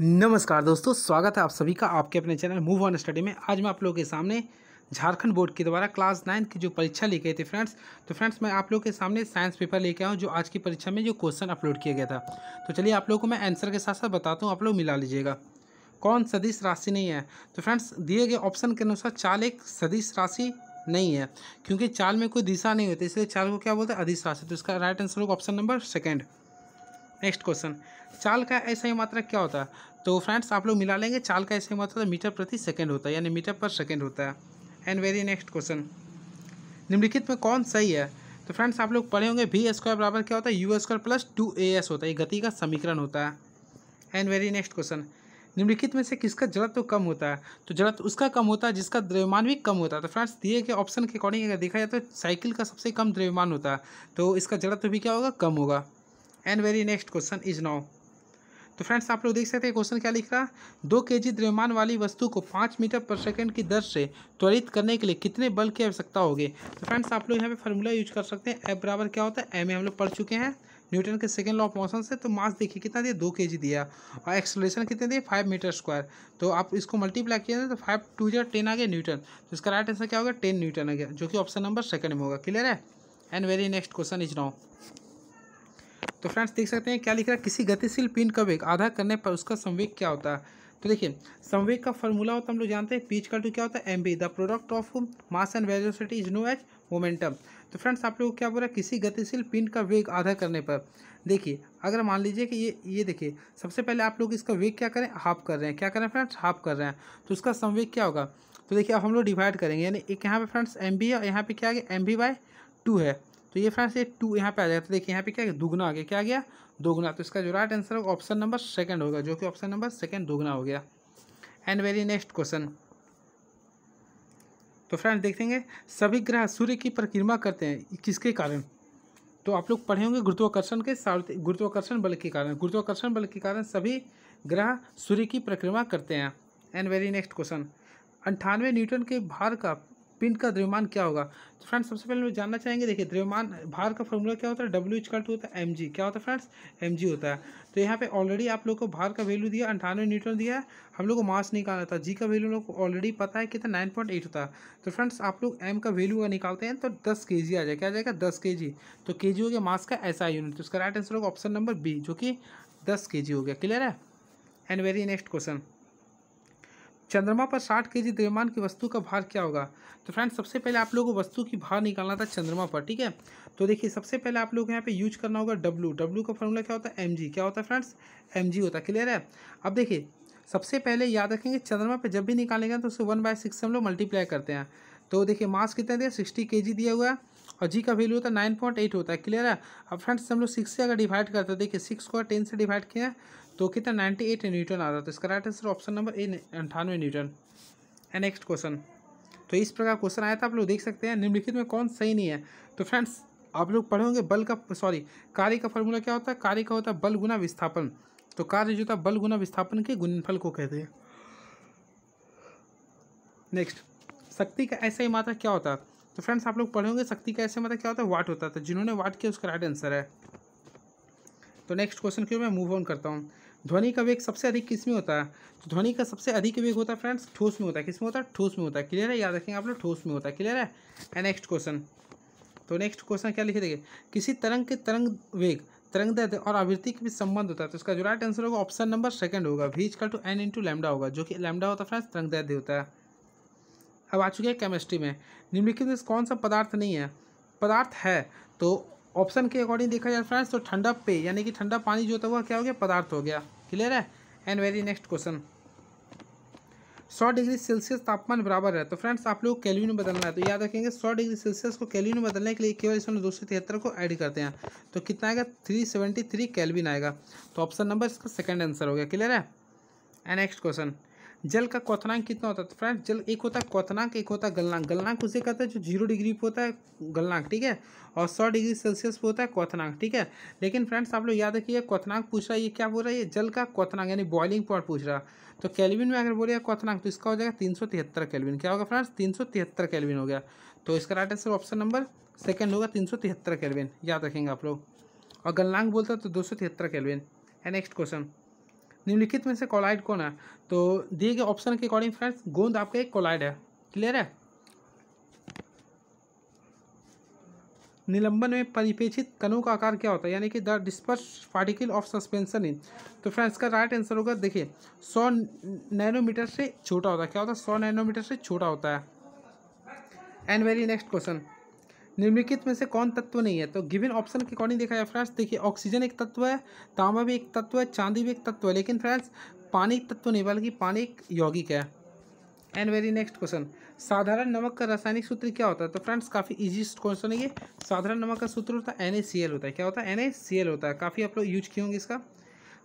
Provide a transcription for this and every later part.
नमस्कार दोस्तों स्वागत है आप सभी का आपके अपने चैनल मूव ऑन स्टडी में आज मैं आप लोगों के सामने झारखंड बोर्ड के द्वारा क्लास नाइन्थ की जो परीक्षा ली गई थी फ्रेंड्स तो फ्रेंड्स मैं आप लोगों के सामने साइंस पेपर लेके आया हूँ जो आज की परीक्षा में जो क्वेश्चन अपलोड किया गया था तो चलिए आप लोगों को मैं आंसर के साथ साथ बताता हूँ आप लोग मिला लीजिएगा कौन सदीश राशि नहीं है तो फ्रेंड्स दिए गए ऑप्शन के अनुसार चाल एक सदीश राशि नहीं है क्योंकि चाल में कोई दिशा नहीं होती इसलिए चाल को क्या बोलते हैं अधिश राशि तो इसका राइट आंसर होगा option number second next question चाल का ऐसा ही मात्रा क्या होता है तो फ्रेंड्स आप लोग मिला लेंगे चाल का ऐसा ही मात्रा मीटर प्रति सेकेंड होता है यानी मीटर पर सेकेंड होता है एंड वेरी नेक्स्ट क्वेश्चन निम्नलिखित में कौन सही है तो फ्रेंड्स आप लोग पढ़े होंगे भी स्क्वायर बराबर क्या होता है u square plus two a s होता है गति का समीकरण होता है एंड वेरी नेक्स्ट क्वेश्चन निम्नलिखित में से किसका जड़त्व तो कम होता है तो जड़त्व उसका कम होता है जिसका द्रव्यमान भी कम होता है तो फ्रेंड्स दिए गए ऑप्शन के अकॉर्डिंग अगर देखा जाए तो साइकिल का सबसे कम द्रव्यमान होता है तो इसका जड़त्व तो भी क्या होगा कम होगा and very next question is now तो फ्रेंड्स आप लोग देख सकते हैं क्वेश्चन क्या लिख है दो के जी द्रव्यमान वाली वस्तु को पाँच मीटर पर सेकंड की दर से त्वरित करने के लिए कितने बल की आवश्यकता होगी तो फ्रेंड्स आप लोग यहाँ पे फार्मूला यूज कर सकते हैं एफ बराबर क्या होता है एम ए हम लोग पढ़ चुके हैं न्यूटन के सेकंड लॉ ऑफ मोशन से तो मास देखिए कितना दिया दो के दिया और एक्सलेशन कितने दिए फाइव मीटर स्क्वायर तो आप इसको मल्टीप्लाई किया तो फाइव टू जो टेन आ गया न्यूटन तो इसका राइट आंसर क्या होगा टेन न्यूटन आ गया जो कि ऑप्शन नंबर सेकंड में होगा क्लियर है and very next question is now तो फ्रेंड्स देख सकते हैं क्या लिख रहा है किसी गतिशील पिंड का वेग आधा करने पर उसका संवेग क्या होता है तो देखिए संवेग का फॉर्मूला होता है हम लोग जानते हैं पीच का टू क्या होता है m v the product of mass and velocity is no H momentum तो फ्रेंड्स आप लोग क्या बोल रहा है किसी गतिशील पिंड का वेग आधा करने पर देखिए अगर मान लीजिए कि ये ये देखिए सबसे पहले आप लोग इसका वेग क्या करें हाफ कर रहे हैं क्या करें फ्रेंड्स हाफ कर रहे हैं तो उसका संवेग क्या होगा तो देखिए अब हम लोग डिवाइड करेंगे यानी एक यहाँ पर फ्रेंड्स एम बी है और यहाँ पर क्या आ गया एम बी बाय टू है तो ये फ्रेंड्स ये टू यहाँ पे आ जाता है देखिए यहाँ पे क्या दुगना आ गया क्या आ गया दोगुना तो इसका जो राइट आंसर होगा ऑप्शन नंबर सेकंड होगा जो कि ऑप्शन नंबर सेकंड दोगुना हो गया एंड वेरी नेक्स्ट क्वेश्चन तो फ्रेंड्स देखेंगे सभी ग्रह सूर्य की परिक्रमा करते हैं किसके कारण तो आप लोग पढ़े होंगे गुरुत्वाकर्षण के साथ गुरुत्वाकर्षण बल के कारण गुरुत्वाकर्षण बल के कारण सभी ग्रह सूर्य की परिक्रमा करते हैं एंड वेरी नेक्स्ट क्वेश्चन अंठानवे न्यूटन के भार का पिंड का द्रव्यमान क्या होगा तो फ्रेंड्स सबसे पहले हम जानना चाहेंगे देखिए द्रव्यमान भार का फॉर्मूला क्या होता है डब्ल्यू इज टू होता है एम जी क्या होता है फ्रेंड्स एम जी होता है तो यहाँ पे ऑलरेडी आप लोग को भार का वैल्यू दिया अंठानवे न्यूटन दिया है हम लोग को मास निकालना था जी का वैल्यू लोग को ऑलरेडी पता है कितना नाइन पॉइंट एट होता है तो फ्रेंड्स आप लोग एम का वैल्यू का निकालते हैं तो दस के जी आ जाएगा क्या आ जाएगा दस के जी तो के जी हो गया मास का ऐसा यूनिट तो उसका राइट आंसर होगा ऑप्शन नंबर बी जो कि दस के जी हो गया क्लियर है एंड वेरी नेक्स्ट क्वेश्चन चंद्रमा पर 60 जी द्रव्यमान की वस्तु का भार क्या होगा तो फ्रेंड्स सबसे पहले आप लोगों को वस्तु की भार निकालना था चंद्रमा पर ठीक है तो देखिए सबसे पहले आप लोग यहाँ पे यूज करना होगा डब्लू डब्लू का फॉर्मूला क्या होता है एम क्या होता है फ्रेंड्स एम होता है क्लियर है अब देखिए सबसे पहले याद रखेंगे चंद्रमा पर जब भी निकालेंगे तो उसे वन बाय सिक्स हम लोग मल्टीप्लाई करते हैं तो देखिए मास कितना दिया सिक्सटी के दिया हुआ है और जी का वैल्यू होता है नाइन पॉइंट एट होता है क्लियर है अब फ्रेंड्स हम लोग सिक्स से अगर डिवाइड करते हैं देखिए सिक्स को टेन से डिवाइड किया तो कितना नाइन्टी एट न्यूटन आ रहा था तो इसका right answer option number A अंठानवे न्यूटन है नेक्स्ट क्वेश्चन तो इस प्रकार क्वेश्चन आया था आप लोग देख सकते हैं निम्नलिखित में कौन सही नहीं है तो फ्रेंड्स आप लोग पढ़े होंगे बल का सॉरी कार्य का फॉर्मूला क्या होता है कार्य का होता है बल गुना विस्थापन तो कार्य जो था बल गुना विस्थापन के गुणनफल को कहते हैं नेक्स्ट शक्ति का ऐसा ही मात्रा क्या होता है तो फ्रेंड्स आप लोग पढ़ेंगे शक्ति का ऐसे मतलब क्या होता है वाट होता था जिन्होंने वाट किया उसका राइट आंसर है तो नेक्स्ट क्वेश्चन क्यों मैं मूव ऑन करता हूँ ध्वनि का वेग सबसे अधिक किस में होता है तो ध्वनि का सबसे अधिक वेग होता है फ्रेंड्स ठोस में होता है किस में होता है ठोस में होता है क्लियर है याद रखेंगे आप लोग ठोस में होता है क्लियर है एंड नेक्स्ट क्वेश्चन तो नेक्स्ट क्वेश्चन क्या लिखे देखिए किसी तरंग के तरंग वेग तरंग दर्द और आवृत्ति के भी संबंध होता है तो इसका जो राइट आंसर होगा ऑप्शन नंबर सेकंड होगा v equal to n into lambda होगा जो कि लैमडा होता है फ्रेंड्स तरंग दर्द होता है अब आ चुके हैं केमिस्ट्री में निम्नलिखित में कौन सा पदार्थ नहीं है पदार्थ है तो ऑप्शन के अकॉर्डिंग देखा जाए फ्रेंड्स तो ठंडा पे यानी कि ठंडा पानी जो होता है वह क्या हो गया पदार्थ हो गया क्लियर है एंड वेरी नेक्स्ट क्वेश्चन सौ डिग्री सेल्सियस तापमान बराबर है तो फ्रेंड्स आप लोग कैलवी में बदलना है तो याद रखेंगे सौ डिग्री सेल्सियस को कैलविन में बदलने के लिए केवल इसमें दो सौ तिहत्तर को ऐड करते हैं तो कितना आएगा थ्री सेवेंटी थ्री कैलविन आएगा तो ऑप्शन नंबर इसका सेकेंड आंसर हो गया क्लियर है एंड नेक्स्ट क्वेश्चन जल का क्वनांक कितना होता है तो फ्रेंड्स जल एक होता है क्वनांक एक होता है गलनांक गलनांक उसे कहते हैं जो जीरो डिग्री पे होता है गलनांक ठीक है और सौ डिग्री सेल्सियस पे होता है क्वनांक ठीक है लेकिन फ्रेंड्स आप लोग याद रखिए क्वनांक पूछ रहा है ये क्या बोल रहा है ये जल का क्वनांक यानी बॉइलिंग पॉइंट पूछ रहा तो कैलविन में अगर बोलेगा क्वनांक तो इसका हो जाएगा तीन सौ तिहत्तर कैलविन क्या होगा फ्रेंड्स तीन सौ तिहत्तर कैलविन हो गया तो इसका right answer option number second होगा तीन सौ तिहत्तर कैलविन याद रखेंगे आप लोग और गलनांक बोलता है तो दो सौ तिहत्तर कैलविन है नेक्स्ट क्वेश्चन निम्नलिखित में से कोलाइड कौन है तो दिए गए ऑप्शन के अकॉर्डिंग फ्रेंड्स गोंद आपका एक कोलाइड है क्लियर है निलंबन में परिपेक्षित कणों का आकार क्या होता है यानी कि the disperse particle of suspension in तो फ्रेंड्स का राइट आंसर होगा देखिए सौ नैनोमीटर से छोटा होता है क्या होता है सौ नैनोमीटर से छोटा होता है एंड वेरी नेक्स्ट क्वेश्चन निम्नलिखित में से कौन तत्व नहीं है तो गिवन ऑप्शन के अकॉर्डिंग देखा जाए फ्रेंड्स देखिए ऑक्सीजन एक तत्व है तांबा भी एक तत्व है चांदी भी एक तत्व है लेकिन फ्रेंड्स पानी एक तत्व नहीं बल्कि पानी एक यौगिक है एंड वेरी नेक्स्ट क्वेश्चन साधारण नमक का रासायनिक सूत्र क्या होता है तो फ्रेंड्स काफ़ी इजी क्वेश्चन है ये साधारण नमक का सूत्र होता है एन होता है क्या होता है एन होता है काफ़ी आप लोग यूज किए होंगे इसका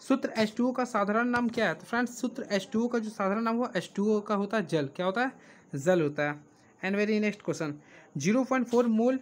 सूत्र एच का साधारण नाम क्या है तो फ्रेंड्स सूत्र एच का जो साधारण नाम हुआ एच का होता है जल क्या होता है जल होता है and very next question zero point four mole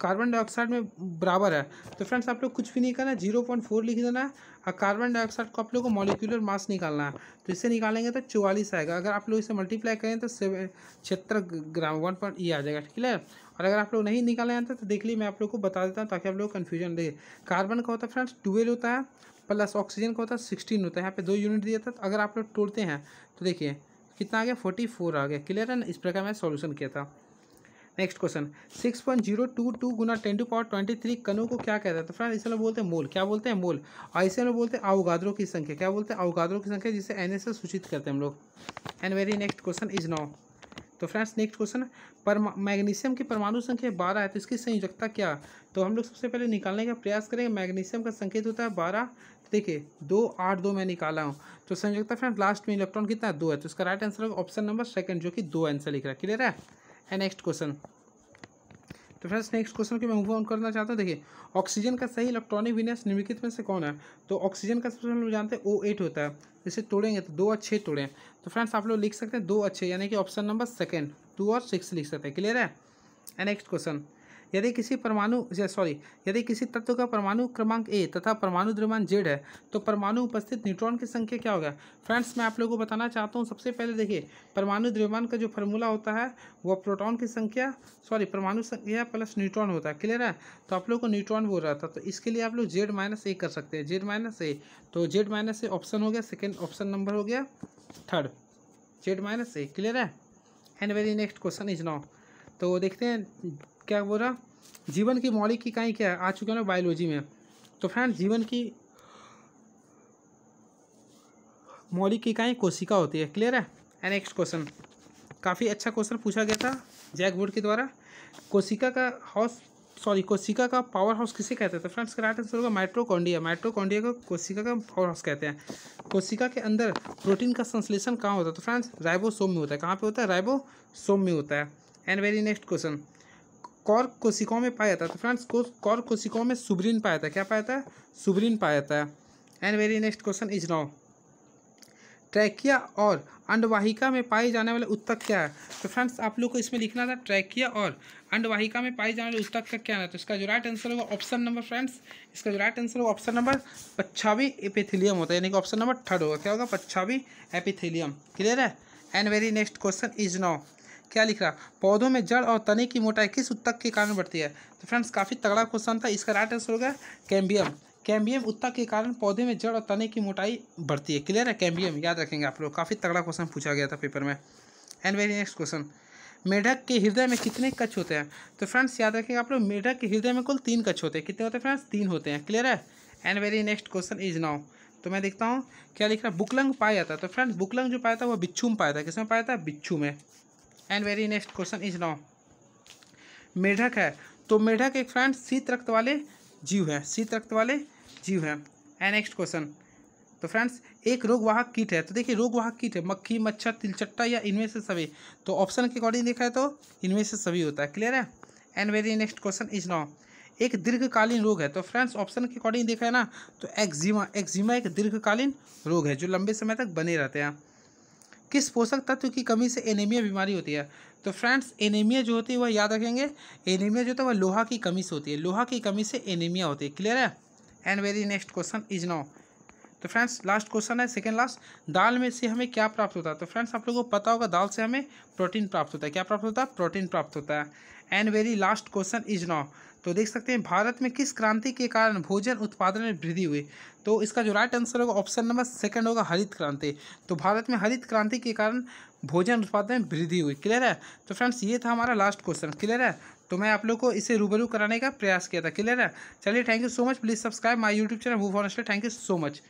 carbon dioxide में बराबर है तो फ्रेंड्स आप लोग कुछ भी नहीं करना जीरो पॉइंट फोर लिख देना है और कार्बन डाइऑक्साइड को आप लोग को मॉलिकुलर मास निकालना है तो इसे निकालेंगे तो चौवालीस आएगा अगर आप लोग इसे मल्टीप्लाई करें तो छिहत्तर ग्राम वन पॉइंट ई आ जाएगा ठीक है और अगर आप लोग नहीं निकालना आते तो, तो देख लीजिए मैं आप लोग को बता देता हूँ ताकि आप लोग कन्फ्यूजन रहे कार्बन का होता है फ्रेंड्स ट्वेल्व होता है प्लस ऑक्सीजन का होता है सिक्सटीन होता है यहाँ पे दो यूनिट दिया था तो अगर आप लोग तोड़ते हैं तो देखिए कितना आ गया फोर्टी फोर आ गया क्लियर है ना इस प्रकार मैं सॉल्यूशन किया था next question six point zero two two गुना ten to power twenty three कनों को क्या कहता है तो फ्रेंड इसे लोग बोलते हैं मोल क्या बोलते हैं मोल और इसे लोग बोलते हैं अवगादरों की संख्या क्या बोलते हैं अवगादरों की संख्या जिसे एन से सूचित करते हैं हम लोग and very next question is now तो फ्रेंड्स नेक्स्ट क्वेश्चन पर मैग्नीशियम की परमाणु संख्या बारह है तो इसकी संयोजकता क्या तो हम लोग सबसे पहले निकालने का प्रयास करेंगे मैग्नीशियम का संकेत होता है बारह देखिए दो आठ दो मैं निकाला हूँ तो संयोजकता फ्रेंड लास्ट में इलेक्ट्रॉन कितना दो है तो इसका राइट आंसर होगा ऑप्शन नंबर सेकंड जो कि दो आंसर लिख रहा है क्लियर है है नेक्स्ट क्वेश्चन तो फ्रेंड्स नेक्स्ट क्वेश्चन के मैं मूव ऑन करना चाहता हूँ देखिए ऑक्सीजन का सही इलेक्ट्रॉनिक विन्यास निम्नलिखित में से कौन है तो ऑक्सीजन का सबसे हम जानते हैं ओ एट होता है इसे तोड़ेंगे तो दो और छः तोड़ें तो फ्रेंड्स आप लोग लिख सकते हैं दो अच्छे यानी कि ऑप्शन नंबर सेकेंड टू और सिक्स लिख सकते हैं क्लियर है नेक्स्ट क्वेश्चन यदि किसी परमाणु सॉरी यदि किसी तत्व का परमाणु क्रमांक ए तथा परमाणु द्रव्यमान जेड है तो परमाणु उपस्थित न्यूट्रॉन की संख्या क्या होगा फ्रेंड्स मैं आप लोगों को बताना चाहता हूँ सबसे पहले देखिए परमाणु द्रव्यमान का जो फॉर्मूला होता है वो प्रोटॉन की संख्या सॉरी परमाणु संख्या प्लस न्यूट्रॉन होता है क्लियर है तो आप लोग को न्यूट्रॉन बोल रहा था तो इसके लिए आप लोग जेड माइनस ए कर सकते हैं जेड माइनस ए तो जेड माइनस ए ऑप्शन हो गया सेकेंड ऑप्शन नंबर हो गया third Z minus A clear है and very next question is now तो देखते हैं क्या बोल रहा जीवन की मौलिक इकाई क्या है आ चुके हैं बायोलॉजी में तो फ्रेंड्स जीवन की मौलिक इकाई कोशिका होती है क्लियर है एंड नेक्स्ट क्वेश्चन काफ़ी अच्छा क्वेश्चन पूछा गया था जैक बोर्ड के द्वारा कोशिका का हाउस सॉरी कोशिका का पावर हाउस किसे कहते हैं फ्रेंड्स राइट आंसर होगा माइट्रोकॉन्डिया माइट्रोकॉन्डिया को कोशिका का पावर हाउस कहते हैं कोशिका के अंदर प्रोटीन का संश्लेषण कहाँ होता है तो फ्रेंड्स राइबोसोम में होता है कहाँ पे होता है राइबोसोम में होता है and very next question cork कोशिकाओं में पाया जाता है तो फ्रेंड्स कॉर्क कोशिकाओं में सुब्रीन पाया जाता है क्या पाया जाता है सुब्रीन पाया जाता है and very next question is now trachea और अंडवाहिका में पाए जाने वाले उत्तक क्या है तो फ्रेंड्स आप लोग को इसमें लिखना था ट्रैकिया और अंडवाहिका में पाए जाने वाले उत्तक का क्या है तो इसका जो राइट आंसर होगा ऑप्शन नंबर फ्रेंड्स इसका जो राइट आंसर होगा ऑप्शन नंबर पच्छावी एपिथेलियम होता है यानी कि ऑप्शन नंबर थर्ड होगा क्या होगा पच्छावी एपिथेलियम क्लियर है and very next question is now क्या लिखा पौधों में जड़ और तने की मोटाई किस उत्तक के कारण बढ़ती है तो फ्रेंड्स काफ़ी तगड़ा क्वेश्चन था इसका राइट आंसर होगा कैम्बियम कैम्बियम उत्तक के कारण पौधे में जड़ और तने की मोटाई बढ़ती है क्लियर है कैम्बियम याद रखेंगे आप लोग काफ़ी तगड़ा क्वेश्चन पूछा गया था पेपर में एंड वेरी नेक्स्ट क्वेश्चन मेढक के हृदय में कितने कच्छ होते हैं तो फ्रेंड्स याद रखेंगे आप लोग मेढक के हृदय में कुल तीन कच्छ होते हैं कितने होते हैं फ्रेंड्स तीन होते हैं क्लियर है and very next question is now तो मैं देखता हूँ क्या लिख रहा है बुकलंग पाया जाता है तो फ्रेंड्स बुकलंग जो पाया था वो बिच्छू में पाया था किसमें पाया था बिच्छू में and very next question is now मेढक है तो मेढक एक फ्रेंड शीत रक्त वाले जीव है शीत रक्त वाले जीव है एंड नेक्स्ट क्वेश्चन तो फ्रेंड्स एक रोगवाहक कीट है तो देखिए रोगवाहक कीट है मक्खी मच्छर तिलचट्टा या इनमें से सभी तो ऑप्शन के अकॉर्डिंग देखा है तो इनमें से सभी होता है क्लियर है and very next question is now एक दीर्घकालीन रोग है तो फ्रेंड्स ऑप्शन के अकॉर्डिंग देखा है ना तो एक्जिमा एक्जिमा एक दीर्घकालीन रोग है जो लंबे समय तक बने रहते हैं किस पोषक तत्व की कमी से एनेमिया बीमारी होती है तो फ्रेंड्स एनेमिया जो होती है वह याद रखेंगे एनेमिया जो होता है वह लोहा की कमी से होती है लोहा की कमी से एनेमिया होती है क्लियर है and very next question is now तो फ्रेंड्स लास्ट क्वेश्चन है सेकेंड लास्ट दाल में से हमें क्या प्राप्त होता है तो फ्रेंड्स आप लोगों को पता होगा दाल से हमें प्रोटीन प्राप्त होता है क्या प्राप्त होता है प्रोटीन प्राप्त होता है and very last question is now तो देख सकते हैं भारत में किस क्रांति के कारण भोजन उत्पादन में वृद्धि हुई तो इसका जो राइट आंसर होगा ऑप्शन नंबर सेकंड होगा हरित क्रांति तो भारत में हरित क्रांति के कारण भोजन उत्पादन में वृद्धि हुई क्लियर है तो फ्रेंड्स ये था हमारा लास्ट क्वेश्चन क्लियर है तो मैं आप लोग को इसे रूबरू कराने का प्रयास किया था क्लियर है चलिए thank you so much please subscribe my YouTube channel वो for thank you so much